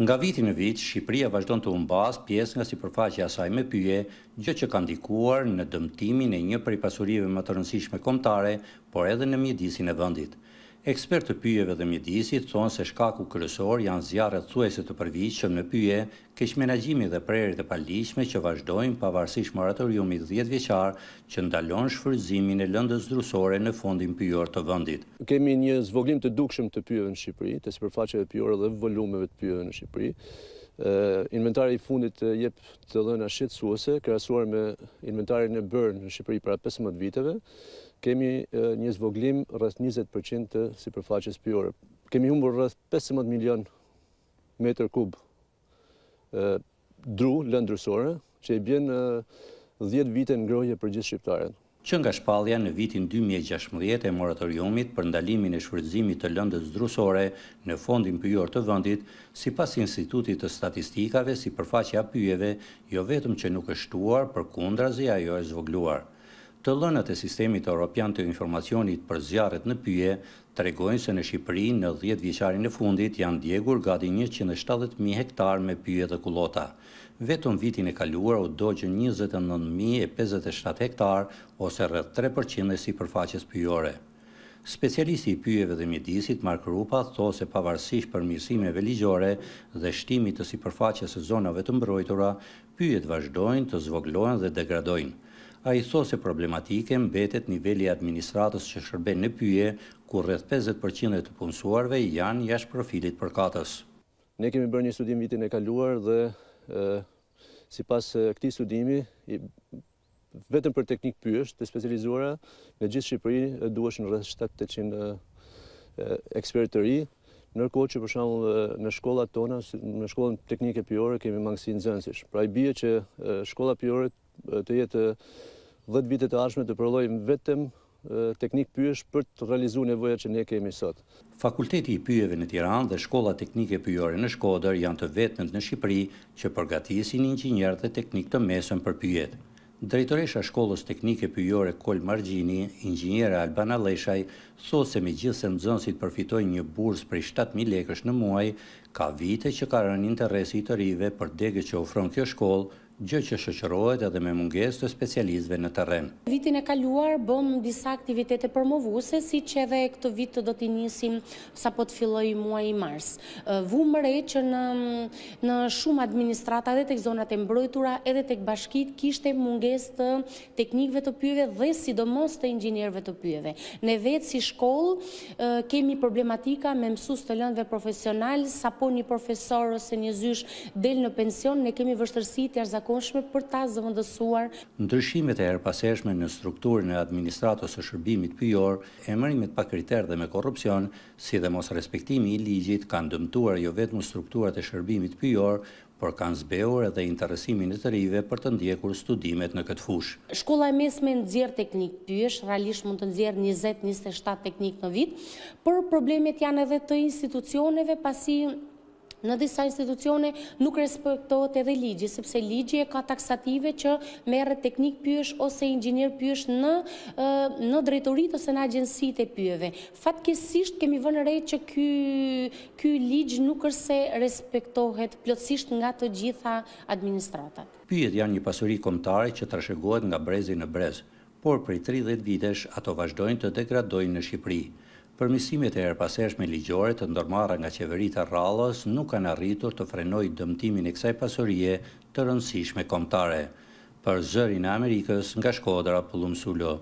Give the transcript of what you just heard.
Nga viti në vit, Shqipëria vazhdon të umbas pjesë nga si përfaqja saj me pyje, gjë që ka ndikuar në dëmtimin e një prej pasurive më të rëndësishme komtare, por edhe në mjedisin e vëndit. Ekspertë të pyjeve dhe mjedisit thonë se shkaku kërësor janë zjarët thuesit të përvisë që në pyje kesh menagjimi dhe prerit e palishme që vazhdojnë pavarësish moratoriumi 10 vjeqar që ndalon shfërzimin e lëndës drusore në fondin pyjor të vëndit. Kemi një zvoglim të dukshëm të pyjeve në Shqipëri, të sëpërfaqeve pyjore dhe volumeve të pyjeve në Shqipëri. Eh, inventari i fundit eh, jep të dhëna shqetsuose, krasuar me inventarin e bërë në Shqipëri para 15 viteve, kemi një zvoglim rrës 20% të si përfaqës pjore. Kemi humbur rrës 15 milion meter kub dru, lëndrësore, që i bjen 10 vite në grohje për gjithë shqiptarët. Që nga shpalja në vitin 2016 e moratoriumit për ndalimin e shfrytëzimit të lëndës drusore në fondin pyjor të vëndit, si pas institutit të statistikave si përfaqja pyjeve, jo vetëm që nuk është shtuar për zi ajo e zvogluar. Të lënët e sistemit Europian të informacionit për zjarët në pyje të regojnë se në Shqipëri në 10 vjeqarin e fundit janë djegur gati 170.000 hektar me pyje dhe kulota. Vetëm vitin e kaluar u dojgjën 29.057 hektar ose rrët 3% e si përfaqes pyjore. Specialisti i pyjeve dhe mjedisit Mark Rupa tho se pavarësish për mirësimeve ligjore dhe shtimit të si përfaqes e zonave të mbrojtura, pyjet vazhdojnë të zvoglojnë dhe degradojnë a i thosë e problematike mbetet nivelli administratës që shërben në pyje, ku rrëth 50% të punësuarve janë jash profilit për katës. Ne kemi bërë një studim vitin e kaluar dhe si pas këti studimi, vetëm për teknik pyësht të specializuara, në gjithë Shqipëri duesh në rrëth 700 ekspertë të ri, nërko që përshamu në shkolla tona, në shkollën teknike pyore, kemi mangësi në zënsish. Pra i bje që shkolla pyore të jetë dhëtë vite të arshme të përlojmë vetëm teknik pyesh për të realizu nevoja që ne kemi sot. Fakulteti i pyjeve në Tiran dhe shkolla teknike pyjore në Shkoder janë të vetëm të në Shqipëri që përgatisin një dhe teknik të mesën për pyjet. Drejtoresha shkollës teknike pyjore Kol Margini, ingjiniera Albana Leshaj, thot se me gjithë se në zonësit përfitoj një burs për 7.000 lekësh në muaj, ka vite që ka rënë interesi të rive për degët që ofron kjo shkollë gjë që shëqërojt edhe me munges të specializve në teren. Vitin e kaluar bëm disa aktivitete përmovuse, si që edhe këtë vit të do t'i njësim sa po të muaj i mars. Vumë mëre që në shumë administrata dhe të këzonat e mbrojtura edhe të këbashkit kishtë e munges të teknikve të pyve dhe sidomos të ingjinerve të pyve. Ne vetë si shkollë kemi problematika me mësus të lëndve profesional, sa po një profesor ose një zysh del në pension, ne kemi vështërsi të jarëzak jashtëzakonshme për ta zëvendësuar. Ndryshimet e erpasershme në strukturën e administratës së shërbimit pyjor, emërimet pa kriter dhe me korrupsion, si dhe mos respektimi i ligjit kanë dëmtuar jo vetëm strukturat e shërbimit pyjor, por kanë zbeur edhe interesimin e të rive për të ndjekur studimet në këtë fush. Shkolla e mesme me dzirë teknik pyesh, realisht mund të nëzirë 20-27 teknik në vit, por problemet janë edhe të institucioneve pasi në disa institucione nuk respektohet edhe ligji, sepse ligji e ka taksative që merë teknik pysh ose inginjer pysh në drejtorit ose në agjensit e pyve. Fatkesisht kemi vënë rejtë që ky ligj nuk është respektohet plotësisht nga të gjitha administratat. Pyjet janë një pasuri komtare që trashegohet nga brezi në brez, por për 30 vitesh ato vazhdojnë të degradojnë në Shqipëri përmisimet e erpaseshme me ligjore të ndormara nga qeverita rralës nuk kanë arritur të frenoj dëmtimin e kësaj pasurie të rëndësishme komtare, për zërin e Amerikës nga shkodra pëllumësullo.